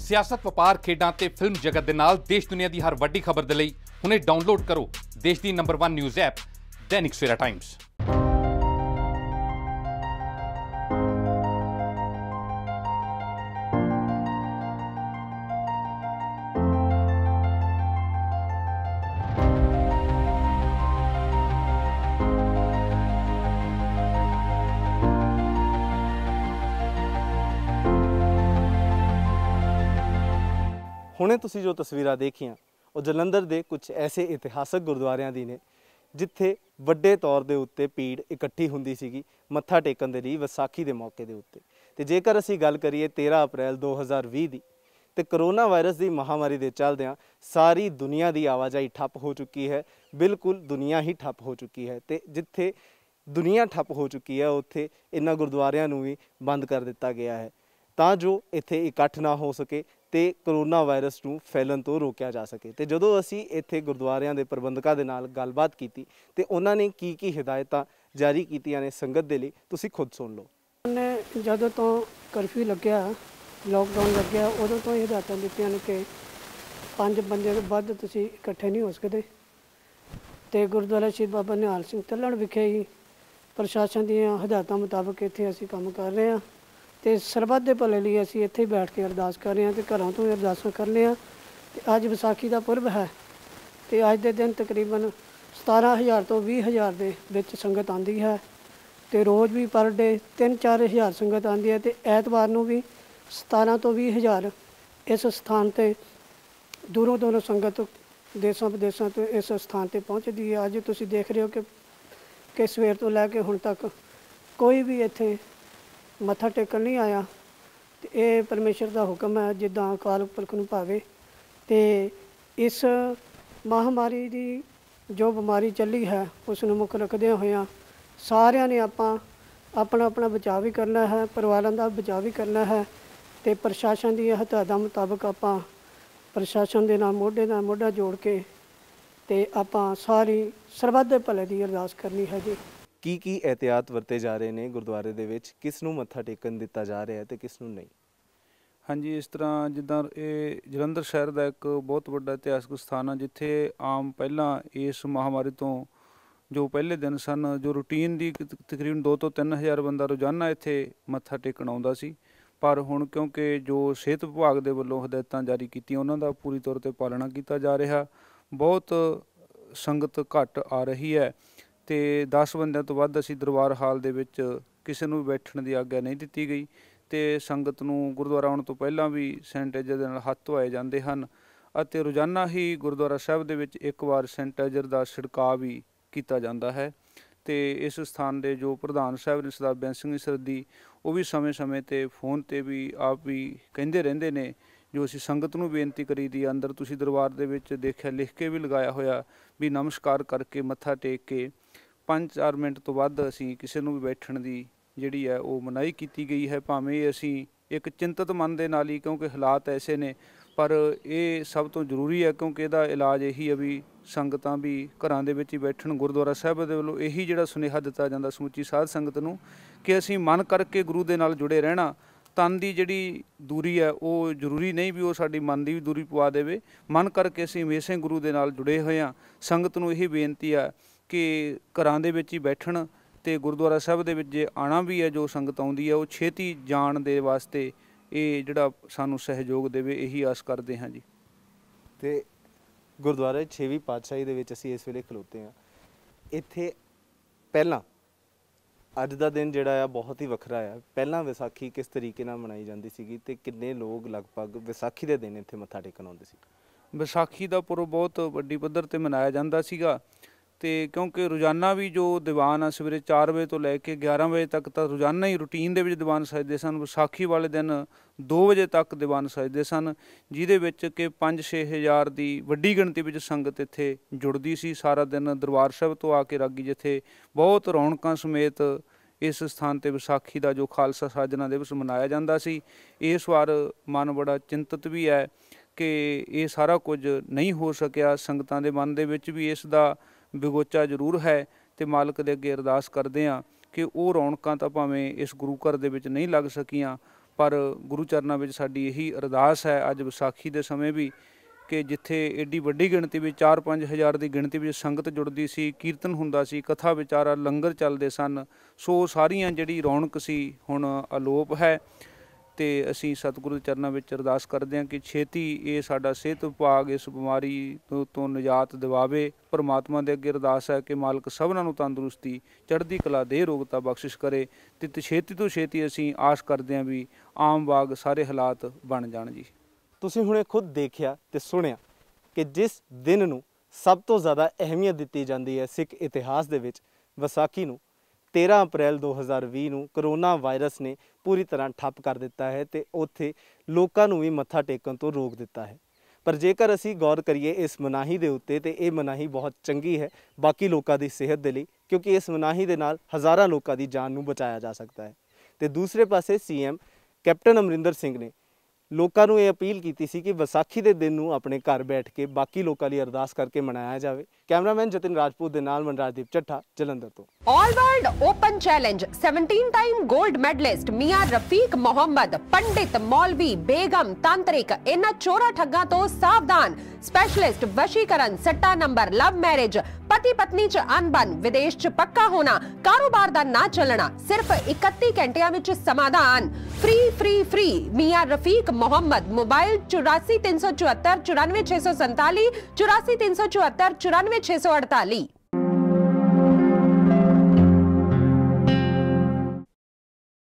ਸਿਆਸਤ ਵਪਾਰ ਖੇਡਾਂ ਤੇ ਫਿਲਮ ਜਗਤ ਦੇ ਨਾਲ ਦੇਸ਼ ਦੁਨੀਆ ਦੀ ਹਰ ਵੱਡੀ ਖਬਰ ਦੇ ਲਈ ਹੁਣੇ ਡਾਊਨਲੋਡ ਕਰੋ ਦੇਸ਼ ਦੀ number 1 news app Dainik Savera Times ਹੁਣੇ ਤੁਸੀਂ ਜੋ ਤਸਵੀਰਾਂ ਦੇਖੀਆਂ ਉਹ ਜਲੰਧਰ ਦੇ ਕੁਝ ਐਸੇ ਇਤਿਹਾਸਕ ਗੁਰਦੁਆਰਿਆਂ ਦੀ ਨੇ ਜਿੱਥੇ ਵੱਡੇ ਤੌਰ ਦੇ ਉੱਤੇ ਪੀੜ ਇਕੱਠੀ ਹੁੰਦੀ ਸੀਗੀ ਮੱਥਾ ਟੇਕਣ ਦੇ ਲਈ ਵਿਸਾਖੀ ਦੇ ਮੌਕੇ ਦੇ ਉੱਤੇ ਤੇ ਜੇਕਰ ਅਸੀਂ ਗੱਲ ਕਰੀਏ 13 ਅਪ੍ਰੈਲ 2020 ਦੀ ਤੇ ਕਰੋਨਾ ਵਾਇਰਸ ਦੀ ਮਹਾਮਾਰੀ ਦੇ ਚੱਲਦਿਆਂ ਸਾਰੀ ਦੁਨੀਆ ਦੀ ਆਵਾਜਾਈ ਠੱਪ ਹੋ ਚੁੱਕੀ ਹੈ ਬਿਲਕੁਲ ਦੁਨੀਆ ਹੀ ਠੱਪ ਹੋ ਚੁੱਕੀ ਹੈ ਤੇ ਜਿੱਥੇ ਦੁਨੀਆ ਠੱਪ ਹੋ ਚੁੱਕੀ ਹੈ ਉੱਥੇ ਇਹਨਾਂ ਗੁਰਦੁਆਰਿਆਂ ਨੂੰ ਵੀ ਬੰਦ ਕਰ ਦਿੱਤਾ ਗਿਆ ਹੈ ਤਾਂ ਜੋ ਇੱਥੇ ਇਕੱਠ ਨਾ ਹੋ ਸਕੇ ਤੇ ਕਰੋਨਾ ਵਾਇਰਸ ਨੂੰ ਫੈਲਣ ਤੋਂ ਰੋਕਿਆ ਜਾ ਸਕੇ ਤੇ ਜਦੋਂ ਅਸੀਂ ਇੱਥੇ ਗੁਰਦੁਆਰਿਆਂ ਦੇ ਪ੍ਰਬੰਧਕਾਂ ਦੇ ਨਾਲ ਗੱਲਬਾਤ ਕੀਤੀ ਤੇ ਉਹਨਾਂ ਨੇ ਕੀ ਕੀ ਹਦਾਇਤਾਂ ਜਾਰੀ ਕੀਤੀਆਂ ਨੇ ਸੰਗਤ ਦੇ ਲਈ ਤੁਸੀਂ ਖੁਦ ਸੁਣ ਲਓ ਉਹਨੇ ਜਦੋਂ ਤੋਂ ਕਰਫਿਊ ਲੱਗਿਆ ਲੋਕਡਾਊਨ ਲੱਗਿਆ ਉਦੋਂ ਤੋਂ ਇਹ ਹਦਾਇਤਾਂ ਦਿੱਤੀਆਂ ਨੇ ਕਿ ਪੰਜ ਬੰਦੇ ਤੋਂ ਵੱਧ ਤੁਸੀਂ ਇਕੱਠੇ ਨਹੀਂ ਹੋ ਸਕਦੇ ਤੇ ਗੁਰਦੁਆਰਾ ਸ਼ਹੀਦ ਬਾਬਾ ਨਿਹਾਲ ਸਿੰਘ ਤਲਣ ਵਿਖੇ ਹੀ ਪ੍ਰਸ਼ਾਸਨ ਦੀਆਂ ਹਦਾਇਤਾਂ ਮੁਤਾਬਕ ਇੱਥੇ ਅਸੀਂ ਕੰਮ ਕਰ ਰਹੇ ਹਾਂ ਤੇ ਸਰਬੱਤ ਦੇ ਭਲੇ ਲਈ ਅਸੀਂ ਇੱਥੇ ਹੀ ਬੈਠ ਕੇ ਅਰਦਾਸ ਕਰ ਰਹੇ ਹਾਂ ਤੇ ਘਰਾਂ ਤੋਂ ਅਰਦਾਸਾਂ ਕਰਨੇ ਆ ਤੇ ਅੱਜ ਵਿਸਾਖੀ ਦਾ ਪੁਰਬ ਹੈ ਤੇ ਅੱਜ ਦੇ ਦਿਨ ਤਕਰੀਬਨ 17000 ਤੋਂ 20000 ਦੇ ਵਿੱਚ ਸੰਗਤ ਆਂਦੀ ਹੈ ਤੇ ਰੋਜ਼ ਵੀ ਪਰ ਡੇ 3-4000 ਸੰਗਤ ਆਂਦੀ ਹੈ ਤੇ ਐਤਵਾਰ ਨੂੰ ਵੀ 17 ਤੋਂ 20000 ਇਸ ਸਥਾਨ ਤੇ ਦੂਰੋਂ ਦੂਰੋਂ ਸੰਗਤ ਦੇਸ਼ਾਂ ਵਿਦੇਸ਼ਾਂ ਤੋਂ ਇਸ ਸਥਾਨ ਤੇ ਪਹੁੰਚਦੀ ਹੈ ਅੱਜ ਤੁਸੀਂ ਦੇਖ ਰਹੇ ਹੋ ਕਿ ਕਿ ਸਵੇਰ ਤੋਂ ਲੈ ਕੇ ਹੁਣ ਤੱਕ ਕੋਈ ਵੀ ਇੱਥੇ ਮੱਥਾ ਟੇਕਣ ਨਹੀਂ ਆਇਆ ਤੇ ਇਹ ਪਰਮੇਸ਼ਰ ਦਾ ਹੁਕਮ ਹੈ ਜਿੱਦਾਂ ਕਾਲ ਪੁਰਖ ਨੂੰ ਭਾਵੇ ਤੇ ਇਸ ਮਹਾਮਾਰੀ ਦੀ ਜੋ ਬਿਮਾਰੀ ਚੱਲੀ ਹੈ ਉਸ ਨੂੰ ਮੁੱਖ ਰੱਖਦੇ ਹੋਇਆ ਸਾਰਿਆਂ ਨੇ ਆਪਾਂ ਆਪਣਾ ਆਪਣਾ ਬਚਾਅ ਵੀ ਕਰਨਾ ਹੈ ਪਰਿਵਾਰਾਂ ਦਾ ਬਚਾਅ ਵੀ ਕਰਨਾ ਹੈ ਤੇ ਪ੍ਰਸ਼ਾਸਨ ਦੀ ਤਾਦਾ ਮੁਤਾਬਕ ਆਪਾਂ ਪ੍ਰਸ਼ਾਸਨ ਦੇ ਨਾਲ ਮੋਢੇ ਨਾਲ ਮੋਢਾ ਜੋੜ ਕੇ ਤੇ ਆਪਾਂ ਸਾਰੀ ਸਰਬੱਤ ਦੇ ਭਲੇ ਦੀ ਅਰਦਾਸ ਕਰਨੀ ਹੈ ਜੀ ਕੀ ਕੀ ਇhtiyat ਵਰਤੇ ਜਾ ਰਹੇ ਨੇ ਗੁਰਦੁਆਰੇ ਦੇ ਵਿੱਚ ਕਿਸ ਨੂੰ ਮੱਥਾ ਟੇਕਣ ਦਿੱਤਾ ਜਾ ਰਿਹਾ ਹੈ ਤੇ ਕਿਸ ਨੂੰ ਨਹੀਂ ਹਾਂਜੀ ਇਸ ਤਰ੍ਹਾਂ ਜਿੱਦਾਂ ਇਹ ਜਲੰਧਰ ਸ਼ਹਿਰ ਦਾ ਇੱਕ ਬਹੁਤ ਵੱਡਾ ਇਤਿਹਾਸਕ ਸਥਾਨ ਹੈ ਜਿੱਥੇ ਆਮ ਪਹਿਲਾਂ ਇਸ ਮਹਾਮਾਰੀ ਤੋਂ ਜੋ ਪਹਿਲੇ ਦਿਨ ਸਨ ਜੋ ਰੁਟੀਨ ਦੀ ਤਕਰੀਬਨ 2 ਤੋਂ 3000 ਬੰਦਾ ਰੋਜ਼ਾਨਾ ਇੱਥੇ ਮੱਥਾ ਟੇਕਣ ਆਉਂਦਾ ਸੀ ਪਰ ਹੁਣ ਕਿਉਂਕਿ ਜੋ ਸਿਹਤ ਵਿਭਾਗ ਦੇ ਵੱਲੋਂ ਹਦਾਇਤਾਂ ਜਾਰੀ ਕੀਤੀਆਂ ਉਹਨਾਂ ਦਾ ਪੂਰੀ ਤੌਰ ਤੇ ਪਾਲਣਾ ਕੀਤਾ ਜਾ ਰਿਹਾ ਬਹੁਤ ਸੰਗਤ ਘਟ ਆ ਰਹੀ ਹੈ ਤੇ 10 ਬੰਦਿਆਂ ਤੋਂ ਵੱਧ ਅਸੀਂ ਦਰਬਾਰ ਹਾਲ ਦੇ ਵਿੱਚ ਕਿਸੇ ਨੂੰ ਬੈਠਣ ਦੀ ਆਗਿਆ ਨਹੀਂ ਦਿੱਤੀ ਗਈ ਤੇ ਸੰਗਤ ਨੂੰ ਗੁਰਦੁਆਰਾ ਆਉਣ ਤੋਂ ਪਹਿਲਾਂ ਵੀ ਸੈਨੀਟਾਈਜ਼ਰ ਦੇ ਨਾਲ ਹੱਥ ਧੋਏ ਜਾਂਦੇ ਹਨ ਅਤੇ ਰੋਜ਼ਾਨਾ ਹੀ ਗੁਰਦੁਆਰਾ ਸਾਹਿਬ ਦੇ ਵਿੱਚ ਇੱਕ ਵਾਰ ਸੈਨੀਟਾਈਜ਼ਰ ਦਾ ਛਿੜਕਾਅ ਵੀ ਕੀਤਾ ਜਾਂਦਾ ਹੈ ਤੇ ਇਸ ਸਥਾਨ ਦੇ ਜੋ ਪ੍ਰਧਾਨ ਸਾਹਿਬ ਨੇ ਸਰਦਾਰ ਬੈਂਸ ਸਿੰਘ ਸਰਦੀ ਉਹ ਵੀ ਸਮੇਂ-ਸਮੇਂ ਤੇ ਫੋਨ ਤੇ ਵੀ ਆਪ ਵੀ ਕਹਿੰਦੇ ਰਹਿੰਦੇ ਨੇ ਜੋ ਅਸੀਂ ਸੰਗਤ ਨੂੰ ਬੇਨਤੀ ਕਰੀ ਦੀ ਅੰਦਰ ਤੁਸੀਂ ਦਰਬਾਰ ਦੇ ਵਿੱਚ ਦੇਖਿਆ ਲਿਖ ਕੇ ਵੀ ਲਗਾਇਆ ਹੋਇਆ ਵੀ ਨਮਸਕਾਰ ਕਰਕੇ ਮੱਥਾ ਟੇਕ ਕੇ 5-4 ਮਿੰਟ ਤੋਂ ਵੱਧ ਅਸੀਂ ਕਿਸੇ ਨੂੰ ਵੀ ਬੈਠਣ ਦੀ ਜਿਹੜੀ ਹੈ ਉਹ ਮਨਾਈ ਕੀਤੀ ਗਈ ਹੈ ਭਾਵੇਂ ਅਸੀਂ ਇੱਕ ਚਿੰਤਤ ਮਨ ਦੇ ਨਾਲ ਹੀ ਕਿਉਂਕਿ ਹਾਲਾਤ ਐਸੇ ਨੇ ਪਰ ਇਹ ਸਭ ਤੋਂ ਜ਼ਰੂਰੀ ਹੈ ਕਿਉਂਕਿ ਇਹਦਾ ਇਲਾਜ ਇਹੀ ਹੈ ਵੀ ਸੰਗਤਾਂ ਵੀ ਘਰਾਂ ਦੇ ਵਿੱਚ ਹੀ ਬੈਠਣ ਗੁਰਦੁਆਰਾ ਸਾਹਿਬ ਦੇ ਵੱਲੋਂ ਇਹੀ ਜਿਹੜਾ ਸੁਨੇਹਾ ਦਿੱਤਾ ਜਾਂਦਾ ਸਮੁੱਚੀ ਸਾਧ ਸੰਗਤ ਨੂੰ ਕਿ ਅਸੀਂ ਮਨ ਕਰਕੇ ਗੁਰੂ ਦੇ ਨਾਲ ਜੁੜੇ ਰਹਿਣਾ ਤਨ ਦੀ ਜਿਹੜੀ ਦੂਰੀ ਹੈ ਉਹ ਜ਼ਰੂਰੀ ਨਹੀਂ ਵੀ ਉਹ ਸਾਡੀ ਮਨ ਦੀ ਵੀ ਦੂਰੀ ਪਵਾ ਦੇਵੇ ਮਨ ਕਰਕੇ ਅਸੀਂ ਹਮੇਸ਼ਾ ਗੁਰੂ ਦੇ ਨਾਲ ਜੁੜੇ ਹੋਏ ਹਾਂ ਸੰਗਤ ਨੂੰ ਇਹੀ ਬੇਨਤੀ ਆ ਕਿ ਘਰਾਂ ਦੇ ਵਿੱਚ ਹੀ ਬੈਠਣ ਤੇ ਗੁਰਦੁਆਰਾ ਸਾਹਿਬ ਦੇ ਵਿੱਚ ਜੇ ਆਣਾ ਵੀ ਹੈ ਜੋ ਸੰਗਤ ਆਉਂਦੀ ਹੈ ਉਹ ਛੇਤੀ ਜਾਣ ਦੇ ਵਾਸਤੇ ਇਹ ਜਿਹੜਾ ਸਾਨੂੰ ਸਹਿਯੋਗ ਦੇਵੇ ਇਹੀ ਆਸ ਕਰਦੇ ਹਾਂ ਜੀ ਤੇ ਗੁਰਦੁਆਰੇ ਛੇਵੀਂ ਪਾਤਸ਼ਾਹੀ ਦੇ ਵਿੱਚ ਅਸੀਂ ਇਸ ਵੇਲੇ ਖਲੋਤੇ ਹਾਂ ਇੱਥੇ ਪਹਿਲਾਂ ਅੱਜ ਦਾ ਦਿਨ ਜਿਹੜਾ ਆ ਬਹੁਤ ਹੀ ਵੱਖਰਾ ਆ ਪਹਿਲਾਂ ਵਿਸਾਖੀ ਕਿਸ ਤਰੀਕੇ ਨਾਲ ਮਨਾਈ ਜਾਂਦੀ ਸੀਗੀ ਤੇ ਕਿੰਨੇ ਲੋਕ ਲਗਭਗ ਵਿਸਾਖੀ ਦੇ ਦਿਨ ਇੱਥੇ ਮੱਥਾ ਟੇਕਣ ਆਉਂਦੇ ਸੀ ਵਿਸਾਖੀ ਦਾ ਪੁਰਬ ਬਹੁਤ ਵੱਡੀ ਪੱਧਰ ਤੇ ਮਨਾਇਆ ਜਾਂਦਾ ਸੀਗਾ ਤੇ ਕਿਉਂਕਿ ਰੋਜ਼ਾਨਾ ਵੀ ਜੋ ਦੀਵਾਨ ਆ ਸਵੇਰੇ 4 ਵਜੇ ਤੋਂ ਲੈ ਕੇ 11 ਵਜੇ ਤੱਕ ਤਾਂ ਰੋਜ਼ਾਨਾ ਹੀ ਰੁਟੀਨ ਦੇ ਵਿੱਚ ਦੀਵਾਨ ਸਜਦੇ ਸਨ ਵਿਸਾਖੀ ਵਾਲੇ ਦਿਨ 2 ਵਜੇ ਤੱਕ ਦੀਵਾਨ ਸਜਦੇ ਸਨ ਜਿਹਦੇ ਵਿੱਚ ਕਿ 5-6000 ਦੀ ਵੱਡੀ ਗਿਣਤੀ ਵਿੱਚ ਸੰਗਤ ਇੱਥੇ ਜੁੜਦੀ ਸੀ ਸਾਰਾ ਦਿਨ ਦਰਬਾਰ ਸਾਹਿਬ ਤੋਂ ਆ ਕੇ ਰਾਗੀ ਜਿੱਥੇ ਬਹੁਤ ਰੌਣਕਾਂ ਸਮੇਤ ਇਸ ਸਥਾਨ ਤੇ ਵਿਸਾਖੀ ਦਾ ਜੋ ਖਾਲਸਾ ਦੇ ਦਿਵਸ ਮਨਾਇਆ ਜਾਂਦਾ ਸੀ ਇਸ ਵਾਰ ਮਨ ਬੜਾ ਚਿੰਤਤ ਵੀ ਹੈ ਕਿ ਇਹ ਸਾਰਾ ਕੁਝ ਨਹੀਂ ਹੋ ਸਕਿਆ ਸੰਗਤਾਂ ਦੇ ਮਨ ਦੇ ਵਿੱਚ ਵੀ ਇਸ ਦਾ ਵਿਗੋਚਾ ਜ਼ਰੂਰ ਹੈ ਤੇ ਮਾਲਕ ਦੇ ਅੱਗੇ ਅਰਦਾਸ ਕਰਦੇ ਆ ਕਿ ਉਹ ਰੌਣਕਾਂ ਤਾਂ ਭਾਵੇਂ ਇਸ ਗੁਰੂ ਘਰ ਦੇ ਵਿੱਚ ਨਹੀਂ ਲੱਗ ਸਕੀਆਂ ਪਰ ਗੁਰੂ ਚਰਨਾਂ ਵਿੱਚ ਸਾਡੀ ਇਹੀ ਅਰਦਾਸ ਹੈ ਅੱਜ ਵਿਸਾਖੀ ਦੇ ਸਮੇਂ ਵੀ ਕਿ ਜਿੱਥੇ ਏਡੀ ਵੱਡੀ ਗਿਣਤੀ ਵਿੱਚ 4-5000 ਦੀ ਗਿਣਤੀ ਵਿੱਚ ਸੰਗਤ ਜੁੜਦੀ ਸੀ ਕੀਰਤਨ ਹੁੰਦਾ ਸੀ ਕਥਾ ਵਿਚਾਰਾ ਲੰਗਰ ਚੱਲਦੇ ਸਨ ਸੋ ਸਾਰੀਆਂ ਜਿਹੜੀ ਰੌਣਕ ਸੀ ਹੁਣ ਅਲੋਪ ਹੈ ਤੇ ਅਸੀਂ ਸਤਿਗੁਰੂ ਦੇ ਚਰਨਾਂ ਵਿੱਚ ਅਰਦਾਸ ਕਰਦੇ ਹਾਂ ਕਿ ਛੇਤੀ ਇਹ ਸਾਡਾ ਸਿਹਤ ਵਿਭਾਗ ਇਸ ਬਿਮਾਰੀ ਤੋਂ ਨਜਾਤ ਦਿਵਾਵੇ ਪਰਮਾਤਮਾ ਦੇ ਅੱਗੇ ਅਰਦਾਸ ਹੈ ਕਿ ਮਾਲਕ ਸਭਨਾਂ ਨੂੰ ਤੰਦਰੁਸਤੀ ਚੜ੍ਹਦੀ ਕਲਾ ਦੇ ਰੋਗਤਾ ਬਖਸ਼ਿਸ਼ ਕਰੇ ਤੇ ਛੇਤੀ ਤੋਂ ਛੇਤੀ ਅਸੀਂ ਆਸ ਕਰਦੇ ਹਾਂ ਵੀ ਆਮ ਬਾਗ ਸਾਰੇ ਹਾਲਾਤ ਬਣ ਜਾਣ ਜੀ ਤੁਸੀਂ ਹੁਣੇ ਖੁਦ ਦੇਖਿਆ ਤੇ ਸੁਣਿਆ ਕਿ ਜਿਸ ਦਿਨ ਨੂੰ ਸਭ ਤੋਂ ਜ਼ਿਆਦਾ ਅਹਿਮੀਅਤ ਦਿੱਤੀ ਜਾਂਦੀ ਹੈ ਸਿੱਖ ਇਤਿਹਾਸ ਦੇ ਵਿੱਚ ਵਿਸਾਖੀ ਨੂੰ 13 ਅਪ੍ਰੈਲ 2020 ਨੂੰ ਕਰੋਨਾ ਵਾਇਰਸ ਨੇ ਪੂਰੀ ਤਰ੍ਹਾਂ ਠੱਪ ਕਰ ਦਿੱਤਾ ਹੈ ਤੇ ਉੱਥੇ ਲੋਕਾਂ ਨੂੰ ਵੀ ਮੱਥਾ ਟੇਕਣ ਤੋਂ ਰੋਕ ਦਿੱਤਾ ਹੈ ਪਰ ਜੇਕਰ ਅਸੀਂ ਗੌਰ ਕਰੀਏ ਇਸ ਮਨਾਹੀ ਦੇ ਉੱਤੇ ਤੇ ਇਹ ਮਨਾਹੀ ਬਹੁਤ ਚੰਗੀ ਹੈ ਬਾਕੀ ਲੋਕਾਂ ਦੀ ਸਿਹਤ ਦੇ ਲਈ ਕਿਉਂਕਿ ਇਸ ਮਨਾਹੀ ਦੇ ਨਾਲ ਹਜ਼ਾਰਾਂ ਲੋਕਾਂ ਦੀ ਜਾਨ ਨੂੰ ਬਚਾਇਆ ਜਾ ਸਕਦਾ ਹੈ ਤੇ ਦੂਸਰੇ ਪਾਸੇ ਸੀਐਮ ਕੈਪਟਨ ਅਮਰਿੰਦਰ ਸਿੰਘ ਨੇ ਲੋਕਾਂ ਨੂੰ ਇਹ ਅਪੀਲ ਕੀਤੀ ਸੀ ਕਿ ਵਿਸਾਖੀ ਦੇ ਦਿਨ ਨੂੰ ਆਪਣੇ ਘਰ ਬੈਠ ਕੇ ਬਾਕੀ ਲੋਕਾਂ ਲਈ ਅਰਦਾਸ ਕਰਕੇ ਮਨਾਇਆ ਜਾਵੇ ਕੈਮਰਾਮੈਨ ਜਤਿਨ ਰਾਜਪੂਤ ਦੇ ਨਾਲ ਮਨਰਾਜਦੀਪ ਚੱਠਾ ਜਲੰਧਰ ਤੋਂ all world open challenge 17 time 골ਡ ਮੈਡਲਿਸਟ ਮੀਆਂ ਰਫੀਕ ਮੁਹੰਮਦ ਪੰਡਿਤ ਮੌਲਵੀ ਬੇਗਮ ਤਾਂਤਰਿਕ ਇਹਨਾਂ ਚੋਰਾ ਠੱਗਾ ਤੋਂ ਸਾਵਧਾਨ ਸਪੈਸ਼ਲਿਸਟ ਵਸ਼ੀਕਰਨ ਸੱਟਾ ਨੰਬਰ ਲਵ ਮੈਰਿਜ ਪਤੀ ਪਤਨੀ 'ਚ ਅਨਬਨ ਵਿਦੇਸ਼ 'ਚ ਪੱਕਾ ਹੋਣਾ ਕਾਰੋਬਾਰ ਦਾ ਨਾ ਚੱਲਣਾ ਸਿਰਫ 31 ਘੰਟਿਆਂ ਵਿੱਚ ਸਮਾਧਾਨ free free free Mian Rafiq Muhammad mobile 84374 94647 84374 94648